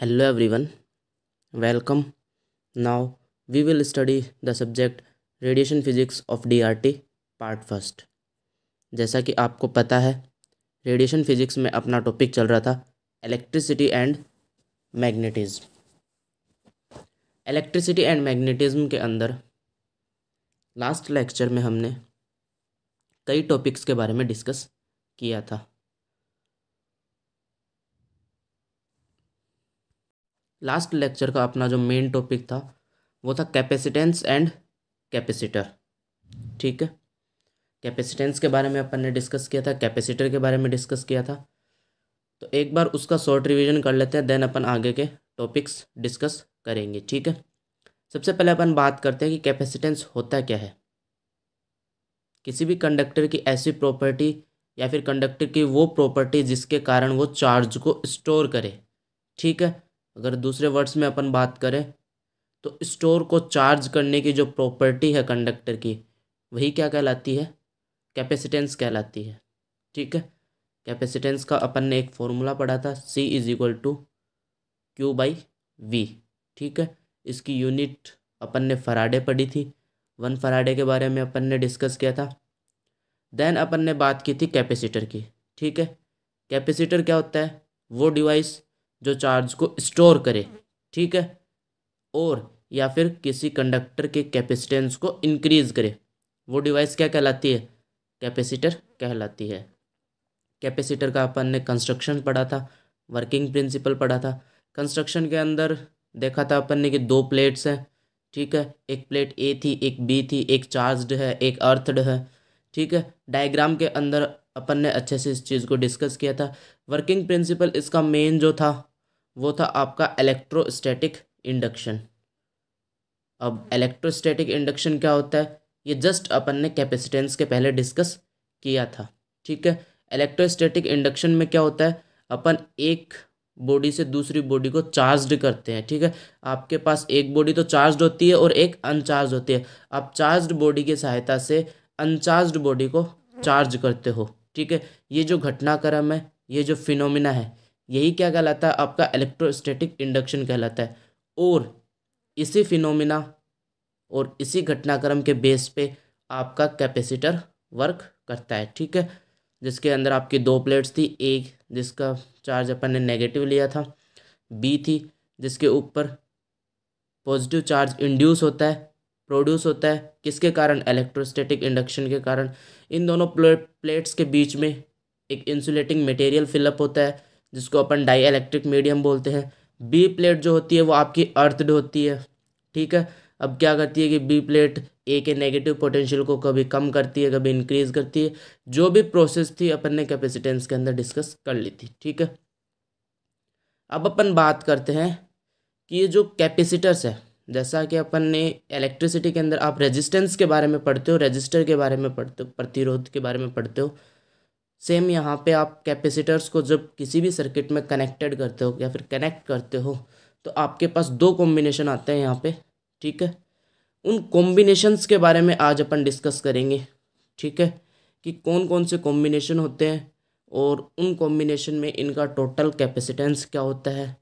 Hello everyone welcome now we will study the subject radiation physics of DRT part first जैसा कि आपको पता है रेडिएशन फिजिक्स में अपना टॉपिक चल रहा था electricity and magnetism electricity and magnetism के अंदर लास्ट लेक्चर में हमने कई टॉपिक्स के बारे में डिस्कस किया था लास्ट लेक्चर का अपना जो मेन टॉपिक था वो था कैपेसिटेंस एंड कैपेसिटर ठीक है कैपेसिटेंस के बारे में अपन ने डिस्कस किया था कैपेसिटर के बारे में डिस्कस किया था तो एक बार उसका शॉर्ट रिवीजन कर लेते हैं देन अपन आगे के टॉपिक्स डिस्कस करेंगे ठीक है सबसे पहले अपन बात करते हैं कि कैपेसिटेंस होता क्या है किसी भी कंडक्टर की ऐसी प्रॉपर्टी या फिर कंडक्टर की वो प्रॉपर्टी जिसके कारण वो चार्ज को स्टोर करे ठीक है अगर दूसरे वर्ड्स में अपन बात करें तो स्टोर को चार्ज करने की जो प्रॉपर्टी है कंडक्टर की वही क्या कहलाती है कैपेसिटेंस कहलाती है ठीक है कैपेसिटेंस का अपन ने एक फॉर्मूला पढ़ा था C is equal to Q by V ठीक है इसकी यूनिट अपन ने फराडे पढ़ी थी वन फराडे के बारे में अपन ने डिस्कस किया था देन अपन ने बात की थी कैपेसिटर की ठीक है कैपेसिटर क्या होता है वो डिवाइस जो चार्ज को स्टोर करे ठीक है और या फिर किसी कंडक्टर के कैपेसिटेंस को इंक्रीज करे वो डिवाइस क्या कहलाती है कैपेसिटर कहलाती है कैपेसिटर का अपन ने कंस्ट्रक्शन पढ़ा था वर्किंग प्रिंसिपल पढ़ा था कंस्ट्रक्शन के अंदर देखा था अपन ने कि दो प्लेट्स हैं ठीक है एक प्लेट ए थी एक बी थी एक चार्ज्ड है एक अर्थड है ठीक है डायग्राम के अंदर अपन ने अच्छे से इस चीज़ को डिस्कस किया था वर्किंग प्रिंसिपल इसका मेन जो था वो था आपका इलेक्ट्रोस्टैटिक इंडक्शन अब इलेक्ट्रोस्टैटिक इंडक्शन क्या होता है ये जस्ट अपन ने कैपेसिटेंस के पहले डिस्कस किया था ठीक है इलेक्ट्रोस्टैटिक इंडक्शन में क्या होता है अपन एक बॉडी से दूसरी बॉडी को चार्ज्ड करते हैं ठीक है आपके पास एक बॉडी तो चार्ज्ड होती है और एक अनचार्ज होती है आप चार्ज्ड बॉडी की सहायता से अनचार्ज्ड बॉडी को चार्ज करते हो ठीक है ये जो घटनाक्रम है ये जो फिनोमिना है यही क्या कहलाता है आपका इलेक्ट्रोस्टैटिक इंडक्शन कहलाता है और इसी फिनोमिना और इसी घटनाक्रम के बेस पे आपका कैपेसिटर वर्क करता है ठीक है जिसके अंदर आपकी दो प्लेट्स थी एक जिसका चार्ज अपन ने नेगेटिव लिया था बी थी जिसके ऊपर पॉजिटिव चार्ज इंड्यूस होता है प्रोड्यूस होता है किसके कारण इलेक्ट्रोस्टैटिक इंडक्शन के कारण इन दोनों प्लेट्स के बीच में एक इंसुलेटिंग मटेरियल फिलअप होता है जिसको अपन डाई इलेक्ट्रिक मीडियम बोलते हैं बी प्लेट जो होती है वो आपकी अर्थड होती है ठीक है अब क्या करती है कि बी प्लेट ए के नेगेटिव पोटेंशियल को कभी कम करती है कभी इंक्रीज करती है जो भी प्रोसेस थी अपन ने कैपेसिटेंस के अंदर डिस्कस कर ली थी ठीक है अब अपन बात करते हैं कि ये जो कैपेसिटर्स है जैसा कि अपन ने इलेक्ट्रिसिटी के अंदर आप रेजिस्टेंस के बारे में पढ़ते हो रजिस्टर के बारे में पढ़ते हो प्रतिरोध के बारे में पढ़ते हो सेम यहाँ पे आप कैपेसिटर्स को जब किसी भी सर्किट में कनेक्टेड करते हो या फिर कनेक्ट करते हो तो आपके पास दो कॉम्बिनेशन आते हैं यहाँ पे ठीक है उन कॉम्बिनेशंस के बारे में आज अपन डिस्कस करेंगे ठीक है कि कौन कौन से कॉम्बिनेशन होते हैं और उन कॉम्बिनेशन में इनका टोटल कैपेसिटेंस क्या होता है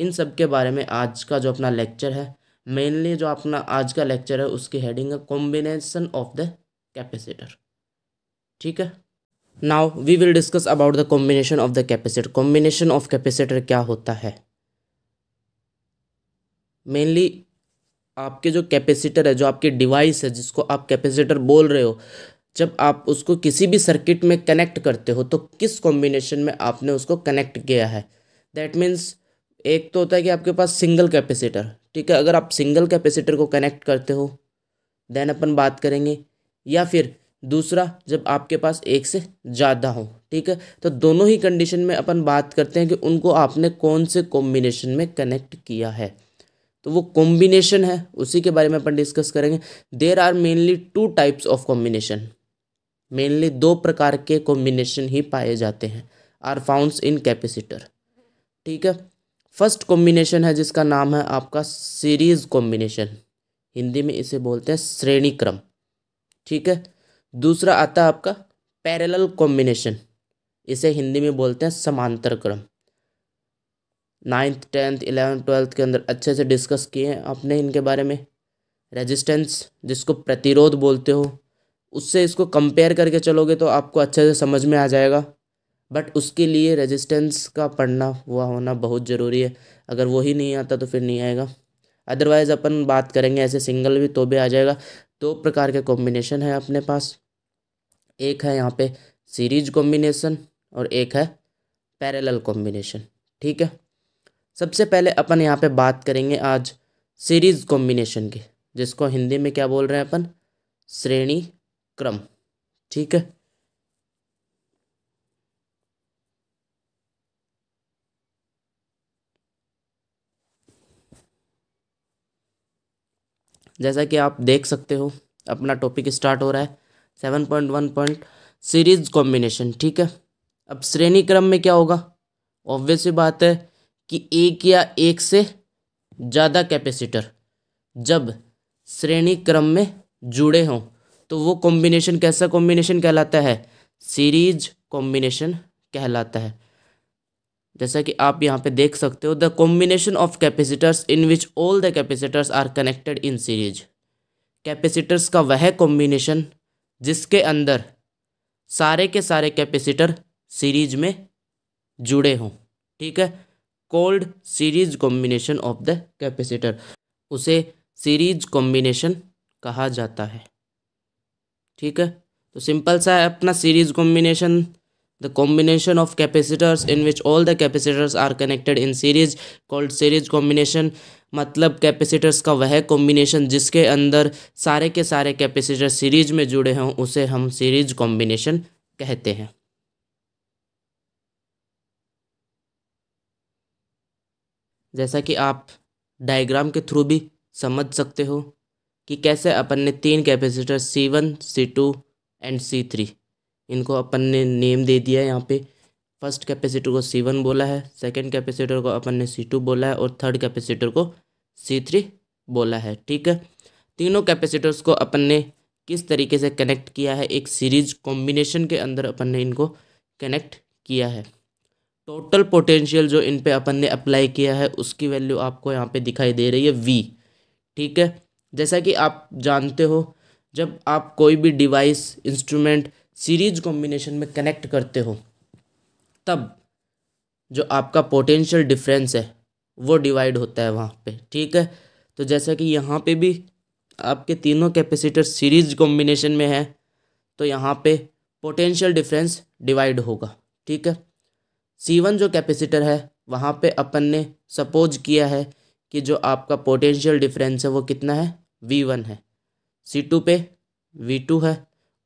इन सब के बारे में आज का जो अपना लेक्चर है मेनली जो अपना आज का लेक्चर है उसकी हेडिंग है कॉम्बिनेशन ऑफ द कैपेसिटर ठीक है now we will discuss about the combination of the capacitor combination of capacitor क्या होता है मेनली आपके जो कैपेसिटर है जो आपकी डिवाइस है जिसको आप कैपेसिटर बोल रहे हो जब आप उसको किसी भी सर्किट में कनेक्ट करते हो तो किस कॉम्बिनेशन में आपने उसको कनेक्ट किया है दैट मीन्स एक तो होता है कि आपके पास सिंगल कैपेसिटर ठीक है अगर आप सिंगल कैपेसिटर को कनेक्ट करते हो देन अपन बात करेंगे या फिर दूसरा जब आपके पास एक से ज़्यादा हो ठीक है तो दोनों ही कंडीशन में अपन बात करते हैं कि उनको आपने कौन से कॉम्बिनेशन में कनेक्ट किया है तो वो कॉम्बिनेशन है उसी के बारे में अपन डिस्कस करेंगे there are mainly two types of combination mainly दो प्रकार के कॉम्बिनेशन ही पाए जाते हैं आर फाउंड इन कैपेसिटर ठीक है फर्स्ट कॉम्बिनेशन है जिसका नाम है आपका सीरीज कॉम्बिनेशन हिंदी में इसे बोलते हैं श्रेणी क्रम ठीक है दूसरा आता है आपका पैरेलल कॉम्बिनेशन इसे हिंदी में बोलते हैं समांतर क्रम नाइन्थ टेंथ इलेवेंथ ट्वेल्थ के अंदर अच्छे से डिस्कस किए हैं आपने इनके बारे में रेजिस्टेंस जिसको प्रतिरोध बोलते हो उससे इसको कंपेयर करके चलोगे तो आपको अच्छे से समझ में आ जाएगा बट उसके लिए रेजिस्टेंस का पढ़ना हुआ होना बहुत ज़रूरी है अगर वही नहीं आता तो फिर नहीं आएगा अदरवाइज़ अपन बात करेंगे ऐसे सिंगल भी तो भी आ जाएगा दो प्रकार के कॉम्बिनेशन है अपने पास एक है यहाँ पे सीरीज कॉम्बिनेशन और एक है पैरेलल कॉम्बिनेशन ठीक है सबसे पहले अपन यहाँ पे बात करेंगे आज सीरीज कॉम्बिनेशन की जिसको हिंदी में क्या बोल रहे हैं अपन श्रेणी क्रम ठीक है जैसा कि आप देख सकते हो अपना टॉपिक स्टार्ट हो रहा है seven point one point series combination ठीक है अब श्रेणी क्रम में क्या होगा ऑब्वियस बात है कि एक या एक से ज़्यादा कैपेसिटर जब श्रेणी क्रम में जुड़े हों तो वो कॉम्बिनेशन कैसा कॉम्बिनेशन कहलाता है सीरीज कॉम्बिनेशन कहलाता है जैसा कि आप यहाँ पे देख सकते हो the combination of capacitors in which all the capacitors are connected in series capacitors का वह कॉम्बिनेशन जिसके अंदर सारे के सारे कैपेसिटर सीरीज में जुड़े हों ठीक है called series combination of the capacitor उसे सीरीज कॉम्बिनेशन कहा जाता है ठीक है तो सिंपल सा है अपना series combination the combination of capacitors in which all the capacitors are connected in series called series combination मतलब कैपेसिटर्स का वह कॉम्बिनेशन जिसके अंदर सारे के सारे कैपेसिटर सीरीज में जुड़े हों उसे हम सीरीज कॉम्बिनेशन कहते हैं जैसा कि आप डायग्राम के थ्रू भी समझ सकते हो कि कैसे अपन ने तीन capacitor C two and C three इनको अपन ने नेम दे दिया है यहाँ पे फर्स्ट कैपेसिटर को सी वन बोला है सेकेंड कैपेसिटर को अपन ने सी टू बोला है और थर्ड कैपेसिटर को सी थ्री बोला है ठीक है तीनों कैपेसिटर्स को अपन ने किस तरीके से कनेक्ट किया है एक सीरीज कॉम्बिनेशन के अंदर अपन ने इनको कनेक्ट किया है टोटल पोटेंशियल जो इन पर अपन ने अप्लाई किया है उसकी वैल्यू आपको यहाँ पर दिखाई दे रही है वी ठीक है जैसा कि आप जानते हो जब आप कोई भी डिवाइस इंस्ट्रूमेंट सीरीज कॉम्बिनेशन में कनेक्ट करते हो तब जो आपका पोटेंशियल डिफरेंस है वो डिवाइड होता है वहाँ पे ठीक है तो जैसा कि यहाँ पे भी आपके तीनों कैपेसिटर सीरीज कॉम्बिनेशन में है तो यहाँ पे पोटेंशियल डिफरेंस डिवाइड होगा ठीक है सी वन जो कैपेसिटर है वहाँ पे अपन ने सपोज किया है कि जो आपका पोटेंशियल डिफरेंस है वो कितना है वी वन है सी टू पे वी टू है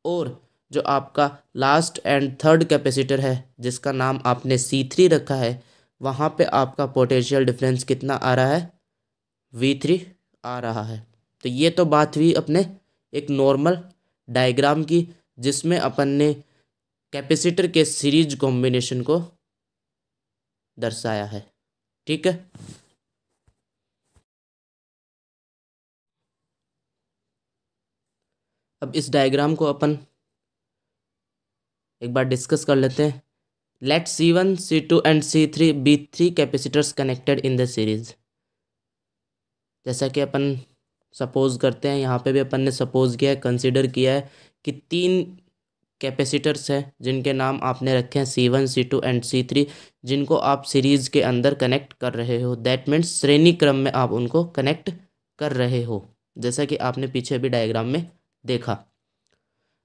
और जो आपका लास्ट एंड थर्ड कैपेसिटर है जिसका नाम आपने सी थ्री रखा है वहाँ पे आपका पोटेंशियल डिफरेंस कितना आ रहा है वी थ्री आ रहा है तो ये तो बात हुई अपने एक नॉर्मल डायग्राम की जिसमें अपन ने कैपेसिटर के सीरीज कॉम्बिनेशन को दर्शाया है ठीक है अब इस डायग्राम को अपन एक बार डिस्कस कर लेते हैं let C one C two and C three be three capacitors connected in the series जैसा कि अपन सपोज़ करते हैं यहाँ पे भी अपन ने सपोज़ किया है कंसिडर किया है कि तीन कैपेसिटर्स हैं जिनके नाम आपने रखे हैं C one C two and C three जिनको आप सीरीज़ के अंदर कनेक्ट कर रहे हो दैट मीन्स श्रेणी क्रम में आप उनको कनेक्ट कर रहे हो जैसा कि आपने पीछे भी डायग्राम में देखा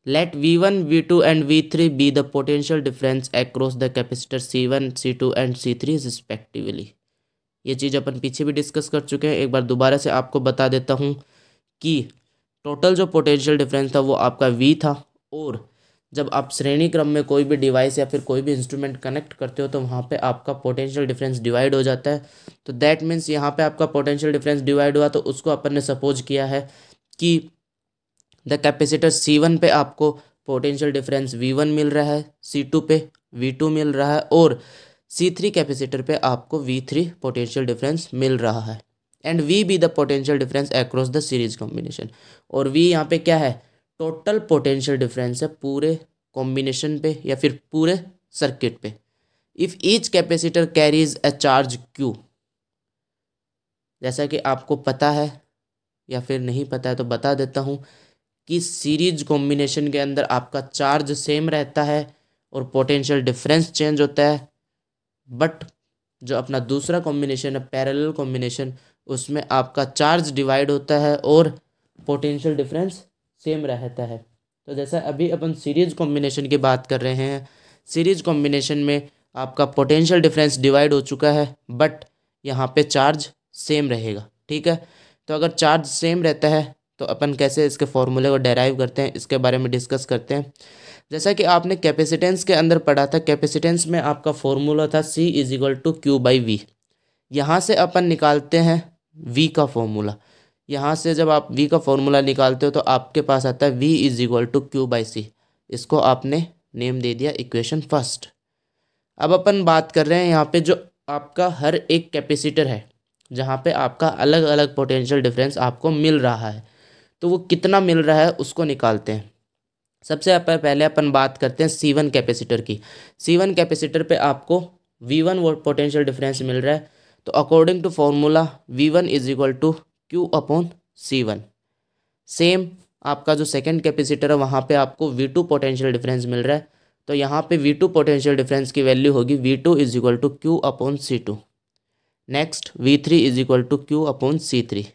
Let V1, V2 and V3 be the potential difference across the capacitor C1, C2 and C3 respectively. ये चीज़ अपन पीछे भी डिस्कस कर चुके हैं एक बार दोबारा से आपको बता देता हूँ कि टोटल जो पोटेंशियल डिफरेंस था वो आपका वी था और जब आप श्रेणी क्रम में कोई भी डिवाइस या फिर कोई भी इंस्ट्रूमेंट कनेक्ट करते हो तो वहाँ पे आपका पोटेंशियल डिफरेंस डिवाइड हो जाता है तो दैट मीन्स यहाँ पे आपका पोटेंशियल डिफरेंस डिवाइड हुआ तो उसको अपन ने सपोज किया है कि द कैपेसिटर सी वन पे आपको पोटेंशियल डिफरेंस वी वन मिल रहा है सी टू पे वी टू मिल रहा है और सी थ्री कैपेसिटर पे आपको वी थ्री पोटेंशियल डिफरेंस मिल रहा है and V be the potential difference across the series combination और वी यहाँ पे क्या है टोटल पोटेंशियल डिफरेंस है पूरे कॉम्बिनेशन पे या फिर पूरे सर्किट पे if each capacitor carries a charge Q जैसा कि आपको पता है या फिर नहीं पता है तो बता देता हूँ कि सीरीज कॉम्बिनेशन के अंदर आपका चार्ज सेम रहता है और पोटेंशियल डिफरेंस चेंज होता है बट जो अपना दूसरा कॉम्बिनेशन है पैरेलल कॉम्बिनेशन उसमें आपका चार्ज डिवाइड होता है और पोटेंशियल डिफरेंस सेम रहता है तो जैसा अभी अपन सीरीज कॉम्बिनेशन की बात कर रहे हैं सीरीज कॉम्बिनेशन में आपका पोटेंशियल डिफरेंस डिवाइड हो चुका है बट यहाँ पे चार्ज सेम रहेगा ठीक है तो अगर चार्ज सेम रहता है तो अपन कैसे इसके फॉर्मूले को डेराइव करते हैं इसके बारे में डिस्कस करते हैं जैसा कि आपने कैपेसिटेंस के अंदर पढ़ा था कैपेसिटेंस में आपका फॉर्मूला था C is equal to Q by V यहाँ से अपन निकालते हैं वी का फॉर्मूला यहाँ से जब आप वी का फॉर्मूला निकालते हो तो आपके पास आता है V is equal to Q by C इसको आपने नेम दे दिया इक्वेशन फर्स्ट अब अपन बात कर रहे हैं यहाँ पे जो आपका हर एक कैपेसिटर है जहाँ पे आपका अलग अलग पोटेंशियल डिफरेंस आपको मिल रहा है तो वो कितना मिल रहा है उसको निकालते हैं सबसे अपन पहले अपन बात करते हैं सी वन कैपेसिटर की सी वन कैपेसिटर पर आपको वी वन पोटेंशियल डिफरेंस मिल रहा है तो according to formula V one is equal to Q upon C one same आपका जो सेकेंड कैपेसिटर है वहाँ पे आपको वी टू पोटेंशियल डिफरेंस मिल रहा है तो यहाँ पे वी टू पोटेंशियल डिफरेंस की वैल्यू होगी V two is equal to Q upon C two next V three is equal to Q upon C three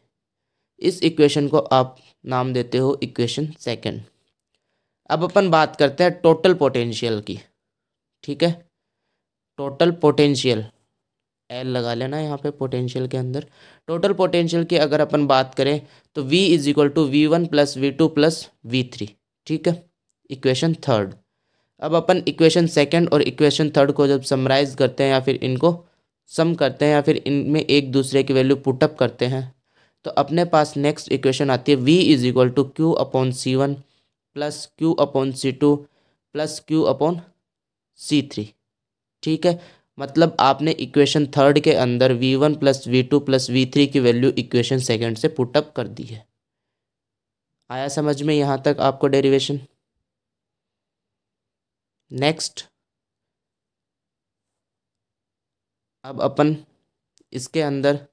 इस इक्वेशन को आप नाम देते हो इक्वेशन सेकंड अब अपन बात करते हैं टोटल पोटेंशियल की ठीक है टोटल पोटेंशियल एल लगा लेना यहाँ पे पोटेंशियल के अंदर टोटल पोटेंशियल की अगर अपन बात करें तो V is equal to V one plus V two plus V three ठीक है इक्वेशन थर्ड अब अपन इक्वेशन सेकंड और इक्वेशन थर्ड को जब समराइज करते हैं या फिर इनको सम करते हैं या फिर इनमें एक दूसरे की वैल्यू पुटअप करते हैं तो अपने पास नेक्स्ट इक्वेशन आती है V is equal to Q upon C one plus Q upon C two plus Q upon C three ठीक है मतलब आपने इक्वेशन थर्ड के अंदर V one plus V two plus V three की वैल्यू इक्वेशन सेकेंड से put up कर दी है आया समझ में यहाँ तक आपको डेरिवेशन नेक्स्ट अब अपन इसके अंदर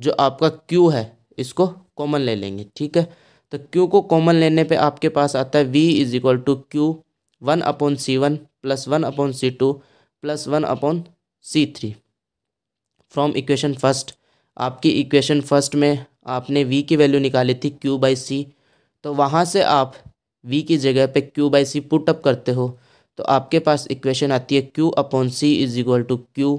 जो आपका क्यू है इसको कॉमन ले लेंगे ठीक है तो क्यू को कॉमन लेने पे आपके पास आता है V is equal to Q one upon C one plus one upon C two plus one upon C three from equation first आपकी इक्वेशन फर्स्ट में आपने वी की वैल्यू निकाली थी क्यू बाई सी तो वहाँ से आप वी की जगह पे क्यू बाई सी पुटअप करते हो तो आपके पास इक्वेशन आती है Q upon C is equal to Q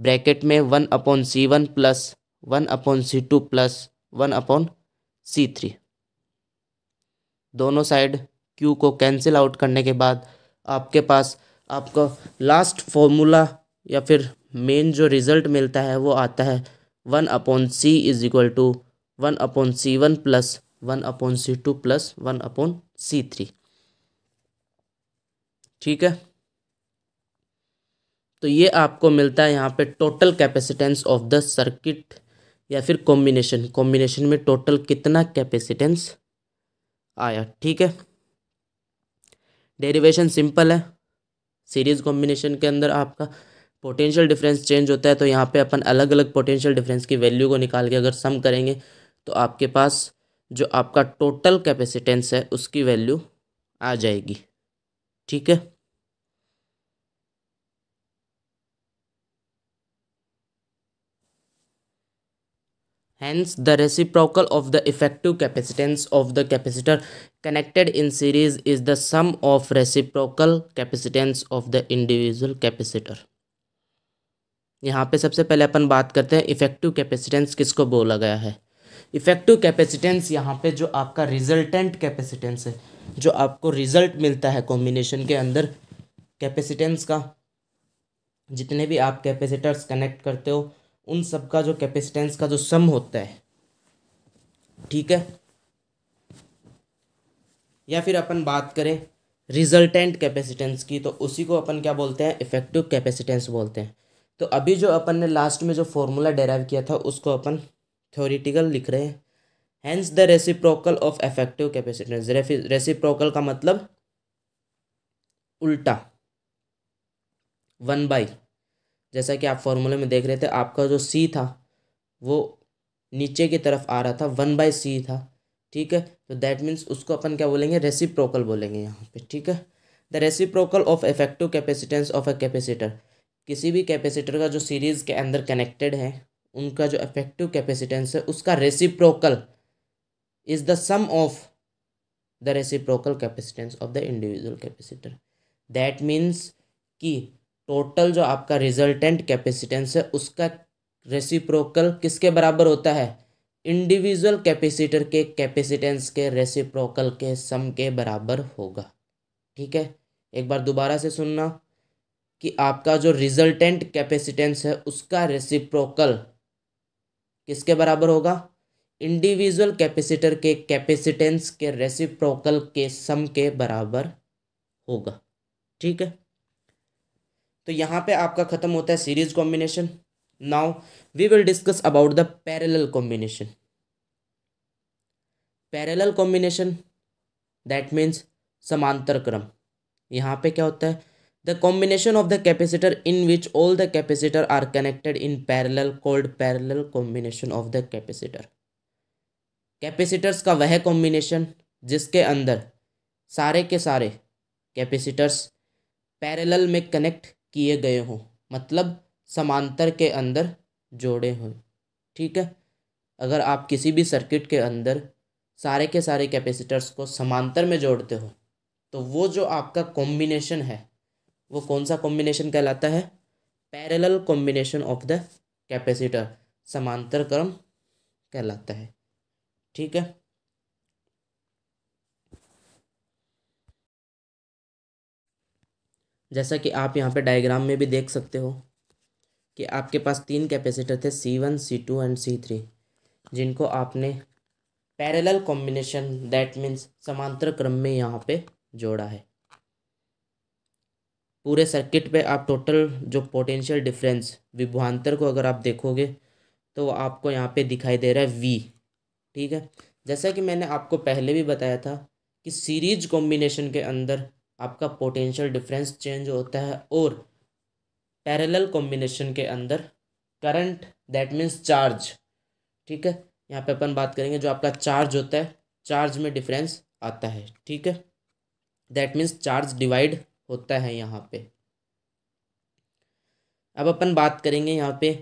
bracket में one upon C one plus one upon C two plus one upon C three दोनों साइड क्यू को कैंसिल आउट करने के बाद आपके पास आपको लास्ट फॉर्मूला या फिर मेन जो रिज़ल्ट मिलता है वो आता है one upon C is equal to one upon C one plus one upon C two plus one upon C three ठीक है तो ये आपको मिलता है यहाँ पे total capacitance of the circuit या फिर कॉम्बिनेशन कॉम्बिनेशन में टोटल कितना कैपेसिटेंस आया ठीक है डेरिवेशन सिंपल है सीरीज कॉम्बिनेशन के अंदर आपका पोटेंशियल डिफरेंस चेंज होता है तो यहाँ पे अपन अलग अलग पोटेंशियल डिफरेंस की वैल्यू को निकाल के अगर सम करेंगे तो आपके पास जो आपका टोटल कैपेसिटेंस है उसकी वैल्यू आ जाएगी ठीक है hence the reciprocal of the effective capacitance of the capacitor connected in series is the sum of reciprocal capacitance of the individual capacitor यहाँ पे सबसे पहले अपन बात करते हैं इफेक्टिव कैपेसिटेंस किसको बोला गया है इफेक्टिव कैपेसिटेंस यहाँ पे जो आपका रिजल्टेंट कैपेसिटेंस है जो आपको रिजल्ट मिलता है कॉम्बिनेशन के अंदर कैपेसिटेंस का जितने भी आप कैपेसिटर्स कनेक्ट करते हो उन सब का जो कैपेसिटेंस का जो सम होता है ठीक है या फिर अपन बात करें रिजल्टेंट कैपेसिटेंस की तो उसी को अपन क्या बोलते हैं इफेक्टिव कैपेसिटेंस बोलते हैं तो अभी जो अपन ने लास्ट में जो फॉर्मूला डेराइव किया था उसको अपन थ्योरिटिकल लिख रहे हैं hence the reciprocal of effective capacitance reciprocal का मतलब उल्टा वन बाई जैसा कि आप फॉर्मूले में देख रहे थे आपका जो सी था वो नीचे की तरफ आ रहा था वन बाई सी था ठीक है तो दैट मीन्स उसको अपन क्या बोलेंगे रेसिप्रोकल बोलेंगे यहाँ पे ठीक है the reciprocal of effective capacitance of a capacitor किसी भी कैपेसिटर का जो सीरीज़ के अंदर कनेक्टेड है उनका जो इफेक्टिव कैपेसिटेंस है उसका reciprocal is the sum of the reciprocal capacitance of the individual capacitor that means कि टोटल जो आपका रिजल्टेंट कैपेसिटेंस है उसका रेसिप्रोकल किसके बराबर होता है इंडिविजुअल कैपेसिटर के कैपेसिटेंस के रेसिप्रोकल के सम के बराबर होगा ठीक है एक बार दोबारा से सुनना कि आपका जो रिजल्टेंट कैपेसिटेंस है उसका रेसिप्रोकल किसके बराबर होगा इंडिविजुअल कैपेसिटर के कैपेसिटेंस के रेसिप्रोकल के सम के बराबर होगा ठीक है तो यहाँ पे आपका ख़त्म होता है series combination now we will discuss about the parallel combination parallel combination that means समांतर क्रम यहाँ पे क्या होता है the combination of the capacitor in which all the capacitor are connected in parallel called parallel combination of the capacitor capacitors का वह combination जिसके अंदर सारे के सारे कैपेसिटर्स पैरेलल में कनेक्ट किए गए हों मतलब समांतर के अंदर जोड़े हों ठीक है अगर आप किसी भी सर्किट के अंदर सारे के सारे कैपेसिटर्स को समांतर में जोड़ते हो तो वो जो आपका कॉम्बिनेशन है वो कौन सा कॉम्बिनेशन कहलाता है parallel combination of the capacitor समांतर क्रम कहलाता है ठीक है जैसा कि आप यहाँ पे डायग्राम में भी देख सकते हो कि आपके पास तीन कैपेसिटर थे C one C two and C three जिनको आपने पैरेलल कॉम्बिनेशन दैट मीन्स समांतर क्रम में यहाँ पे जोड़ा है पूरे सर्किट पे आप टोटल जो पोटेंशियल डिफरेंस विभवान्तर को अगर आप देखोगे तो आपको यहाँ पे दिखाई दे रहा है वी ठीक है जैसा कि मैंने आपको पहले भी बताया था कि सीरीज कॉम्बिनेशन के अंदर आपका पोटेंशियल डिफरेंस चेंज होता है और पैरेलल कॉम्बिनेशन के अंदर करंट दैट मीन्स चार्ज ठीक है यहाँ पे अपन बात करेंगे जो आपका चार्ज होता है चार्ज में डिफरेंस आता है ठीक है दैट मीन्स चार्ज डिवाइड होता है यहाँ पे अब अपन बात करेंगे यहाँ पे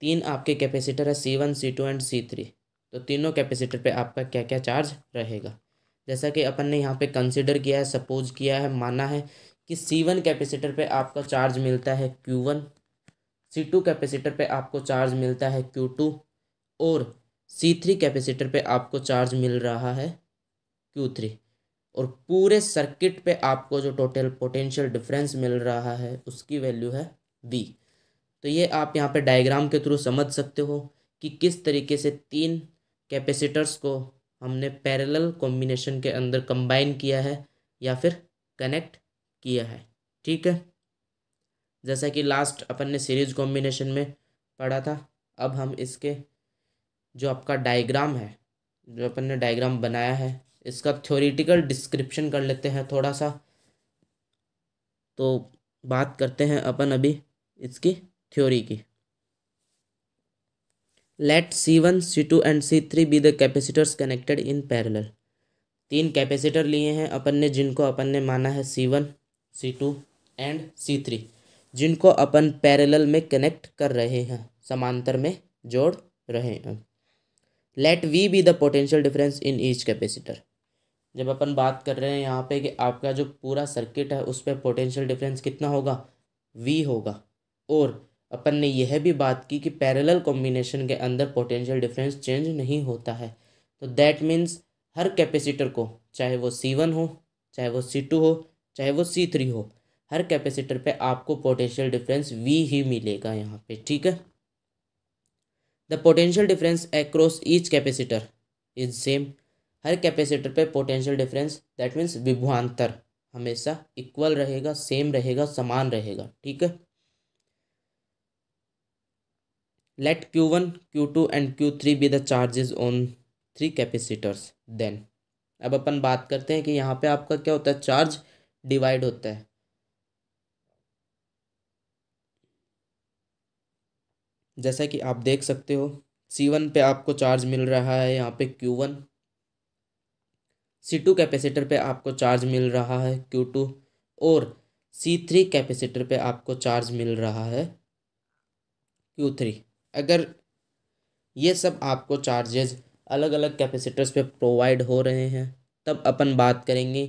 तीन आपके कैपेसिटर है C one C two and C three तो तीनों कैपेसिटर पे आपका क्या क्या चार्ज रहेगा जैसा कि अपन ने यहाँ पे कंसिडर किया है सपोज किया है माना है कि सी वन कैपेसिटर पर आपका चार्ज मिलता है Q one C two capacitor पर आपको चार्ज मिलता है क्यू टू और सी थ्री कैपेसिटर पे आपको चार्ज मिल रहा है क्यू थ्री और पूरे सर्किट पे आपको जो टोटल पोटेंशियल डिफरेंस मिल रहा है उसकी वैल्यू है वी तो ये आप यहाँ पे डायग्राम के थ्रू समझ सकते हो कि किस तरीके से तीन कैपेसिटर्स को हमने पैरेलल कॉम्बिनेशन के अंदर कंबाइन किया है या फिर कनेक्ट किया है ठीक है जैसा कि लास्ट अपन ने सीरीज कॉम्बिनेशन में पढ़ा था अब हम इसके जो आपका डायग्राम है जो अपन ने डायग्राम बनाया है इसका थ्योरिटिकल डिस्क्रिप्शन कर लेते हैं थोड़ा सा तो बात करते हैं अपन अभी इसकी थ्योरी की let C one C two and C three be the capacitors connected in parallel तीन कैपेसिटर लिए हैं अपन ने जिनको अपन ने माना है C one C two and C three जिनको अपन पैरेलल में कनेक्ट कर रहे हैं समांतर में जोड़ रहे हैं let V be the potential difference in each capacitor जब अपन बात कर रहे हैं यहाँ पे कि आपका जो पूरा सर्किट है उस पर पोटेंशियल डिफरेंस कितना होगा वी होगा और अपन ने यह भी बात की कि पैरेलल कॉम्बिनेशन के अंदर पोटेंशियल डिफरेंस चेंज नहीं होता है तो दैट मीन्स हर कैपेसिटर को चाहे वो सी वन हो चाहे वो सी टू हो चाहे वो सी थ्री हो हर कैपेसिटर पे आपको पोटेंशियल डिफरेंस वी ही मिलेगा यहाँ पे ठीक है the potential difference across each capacitor is same हर कैपेसिटर पे पोटेंशियल डिफरेंस दैट मीन्स विभवान्तर हमेशा इक्वल रहेगा सेम रहेगा समान रहेगा ठीक है let q1 q2 and q3 be the charges on three capacitors then अब अपन बात करते हैं कि यहाँ पे आपका क्या होता है चार्ज डिवाइड होता है जैसा कि आप देख सकते हो सी वन पे आपको चार्ज मिल रहा है यहाँ पे Q one C two capacitor पे आपको चार्ज मिल रहा है क्यू टू और सी थ्री कैपेसिटर पे आपको चार्ज मिल रहा है क्यू थ्री अगर ये सब आपको चार्जेज अलग अलग कैपेसिटर्स पे प्रोवाइड हो रहे हैं तब अपन बात करेंगे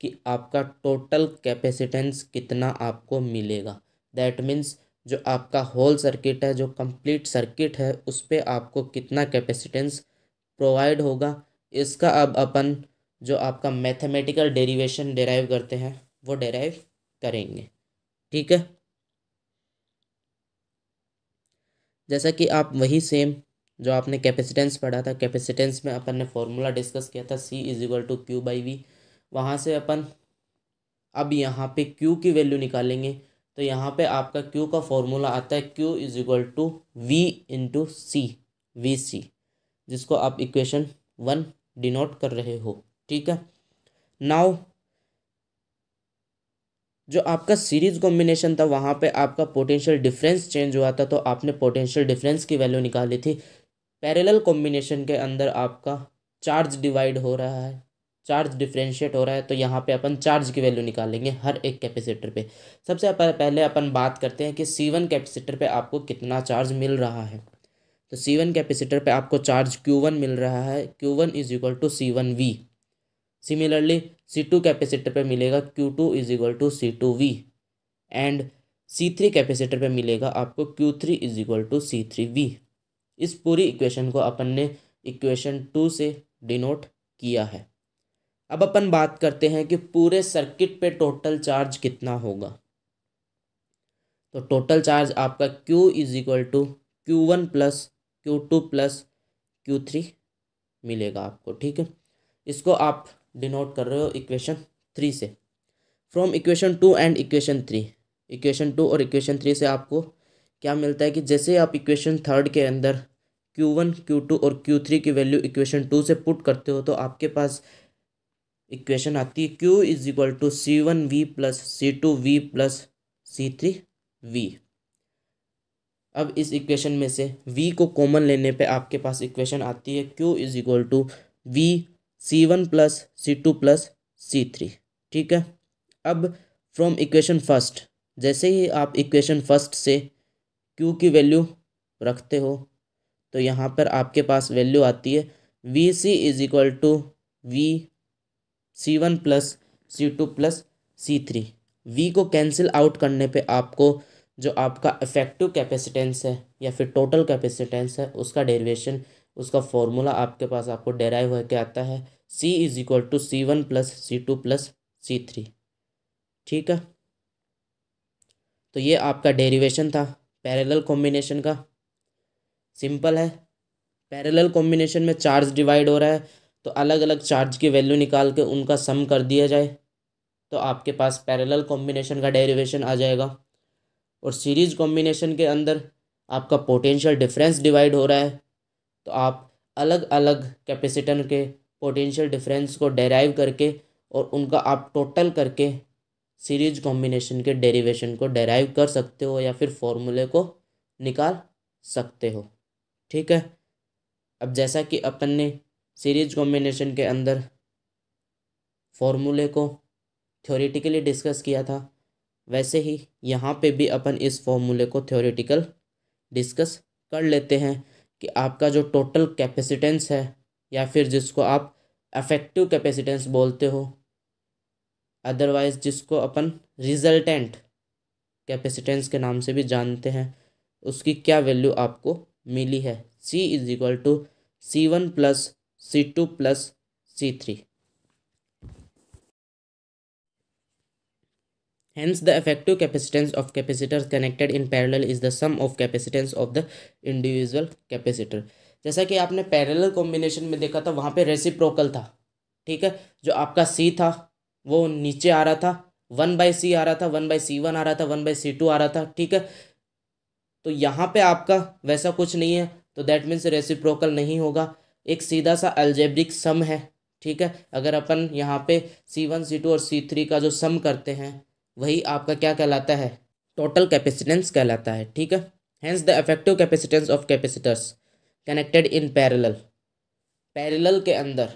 कि आपका टोटल कैपेसिटेंस कितना आपको मिलेगा दैट मीन्स जो आपका होल सर्किट है जो कंप्लीट सर्किट है उस पर आपको कितना कैपेसिटेंस प्रोवाइड होगा इसका अब अपन जो आपका मैथमेटिकल डेरिवेशन डेराइव करते हैं वो डेराइव करेंगे ठीक है जैसा कि आप वही सेम जो आपने कैपेसिटेंस पढ़ा था कैपेसिटेंस में अपन ने फॉर्मूला डिस्कस किया था C is equal to Q by V वहाँ से अपन अब यहाँ पे क्यू की वैल्यू निकालेंगे तो यहाँ पे आपका क्यू का फॉर्मूला आता है Q is equal to V into C V C जिसको आप इक्वेशन वन डिनोट कर रहे हो ठीक है नाउ जो आपका सीरीज कॉम्बिनेशन था वहाँ पे आपका पोटेंशियल डिफरेंस चेंज हुआ था तो आपने पोटेंशियल डिफरेंस की वैल्यू निकाली थी पैरेलल कॉम्बिनेशन के अंदर आपका चार्ज डिवाइड हो रहा है चार्ज डिफ्रेंशिएट हो रहा है तो यहाँ पे अपन चार्ज की वैल्यू निकालेंगे हर एक कैपेसिटर पे सबसे पहले अपन बात करते हैं कि सी वन कैपेसिटर पे आपको कितना चार्ज मिल रहा है तो सी वन कैपेसिटर पे आपको चार्ज क्यू वन मिल रहा है Q one is equal to C one V similarly C two capacitor पर मिलेगा Q two is equal to C two V and C three capacitor पर मिलेगा आपको Q three is equal to C three V इस पूरी equation को अपन ने equation two से डिनोट किया है अब अपन बात करते हैं कि पूरे सर्किट पे टोटल चार्ज कितना होगा तो टोटल चार्ज आपका Q is equal to Q one plus Q two plus Q three मिलेगा आपको ठीक है इसको आप डिनोट कर रहे हो इक्वेशन थ्री से from equation two and equation three equation two और इक्वेशन थ्री से आपको क्या मिलता है कि जैसे आप इक्वेशन थर्ड के अंदर क्यू वन क्यू टू और क्यू थ्री की वैल्यू इक्वेशन टू से पुट करते हो तो आपके पास इक्वेशन आती है Q is equal to C one V plus C two V plus C three V अब इस इक्वेशन में से वी को कॉमन लेने पे आपके पास इक्वेशन आती है Q is equal to V C one plus C two plus C three ठीक है अब फ्रॉम इक्वेशन फर्स्ट जैसे ही आप इक्वेशन फर्स्ट से क्यू की वैल्यू रखते हो तो यहाँ पर आपके पास वैल्यू आती है V C is equal to V C one plus C two plus C three V को कैंसिल आउट करने पे आपको जो आपका इफेक्टिव कैपेसिटेंस है या फिर टोटल कैपेसिटेंस है उसका डेरिवेशन उसका फॉर्मूला आपके पास आपको डेराइव होकर आता है C is equal to C one plus C two plus C three ठीक है तो ये आपका डेरिवेशन था पैरेलल कॉम्बिनेशन का सिंपल है पैरेलल कॉम्बिनेशन में चार्ज डिवाइड हो रहा है तो अलग अलग चार्ज की वैल्यू निकाल के उनका सम कर दिया जाए तो आपके पास पैरेलल कॉम्बिनेशन का डेरिवेशन आ जाएगा और सीरीज कॉम्बिनेशन के अंदर आपका पोटेंशियल डिफरेंस डिवाइड हो रहा है तो आप अलग अलग कैपेसिटन के पोटेंशियल डिफरेंस को डेराइव करके और उनका आप टोटल करके सीरीज कॉम्बिनेशन के डेरिवेशन को डेराइव कर सकते हो या फिर फॉर्मूले को निकाल सकते हो ठीक है अब जैसा कि अपन ने सीरीज कॉम्बिनेशन के अंदर फॉर्मूले को थ्योरेटिकली डिस्कस किया था वैसे ही यहाँ पे भी अपन इस फॉर्मूले को थ्योरेटिकल डिस्कस कर लेते हैं कि आपका जो टोटल कैपेसिटेंस है या फिर जिसको आप अफेक्टिव कैपेसिटेंस बोलते हो अदरवाइज जिसको अपन रिजल्टेंट कैपेसिटेंस के नाम से भी जानते हैं उसकी क्या वैल्यू आपको मिली है C is equal to C one plus C two plus C three Hence, the effective capacitance of capacitors connected in parallel is the sum of capacitance of the individual capacitor. जैसा कि आपने parallel combination में देखा था वहाँ पे reciprocal था ठीक है जो आपका सी था वो नीचे आ रहा था वन बाई सी आ रहा था वन बाई सी वन आ रहा था वन बाई सी टू आ रहा था ठीक है तो यहाँ पे आपका वैसा कुछ नहीं है तो दैट मीन्स रेसिप्रोकल नहीं होगा एक सीधा सा अल्जेब्रिक सम है ठीक है अगर अपन यहाँ पे सी वन सी टू और सी थ्री का जो सम करते हैं वही आपका क्या कहलाता है टोटल कैपेसिटेंस कहलाता है ठीक है hence the effective capacitance of capacitors connected in parallel parallel के अंदर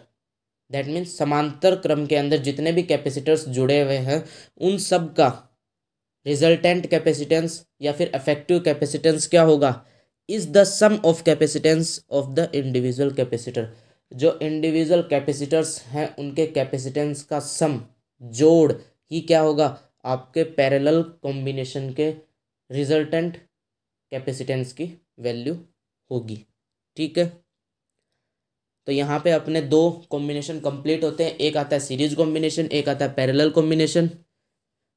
दैट मीन्स समांतर क्रम के अंदर जितने भी कैपेसिटर्स जुड़े हुए हैं उन सब का रिजल्टेंट कैपेसिटेंस या फिर अफेक्टिव कैपेसिटेंस क्या होगा is the sum of capacitance of the individual capacitor जो इंडिविजुअल कैपेसिटर्स हैं उनके कैपेसिटेंस का सम जोड़ ही क्या होगा आपके पैरेलल कॉम्बिनेशन के रिजल्टेंट कैपेसिटेंस की वैल्यू होगी ठीक है तो यहाँ पे अपने दो कॉम्बिनेशन कंप्लीट होते हैं एक आता है सीरीज कॉम्बिनेशन एक आता है पैरेलल कॉम्बिनेशन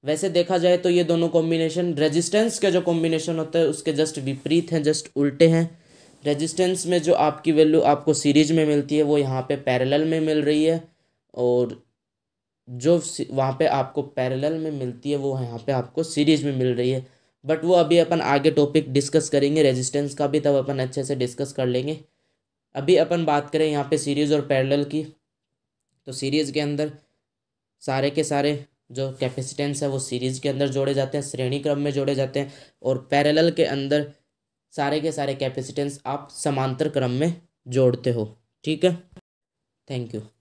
वैसे देखा जाए तो ये दोनों कॉम्बिनेशन रेजिस्टेंस के जो कॉम्बिनेशन होते हैं उसके जस्ट विपरीत हैं जस्ट उल्टे हैं रेजिस्टेंस में जो आपकी वैल्यू आपको सीरीज में मिलती है वो यहाँ पे पैरेलल में मिल रही है और जो वहाँ पे आपको पैरेलल में मिलती है वो यहाँ पे आपको सीरीज में मिल रही है बट वो अभी अपन आगे टॉपिक डिस्कस करेंगे रेजिस्टेंस का भी तब अपन अच्छे से डिस्कस कर लेंगे अभी अपन बात करें यहाँ पे सीरीज़ और पैरेलल की तो सीरीज़ के अंदर सारे के सारे जो कैपेसिटेंस है वो सीरीज़ के अंदर जोड़े जाते हैं श्रेणी क्रम में जोड़े जाते हैं और पैरेलल के अंदर सारे के सारे कैपेसिटेंस आप समांतर क्रम में जोड़ते हो ठीक है थैंक यू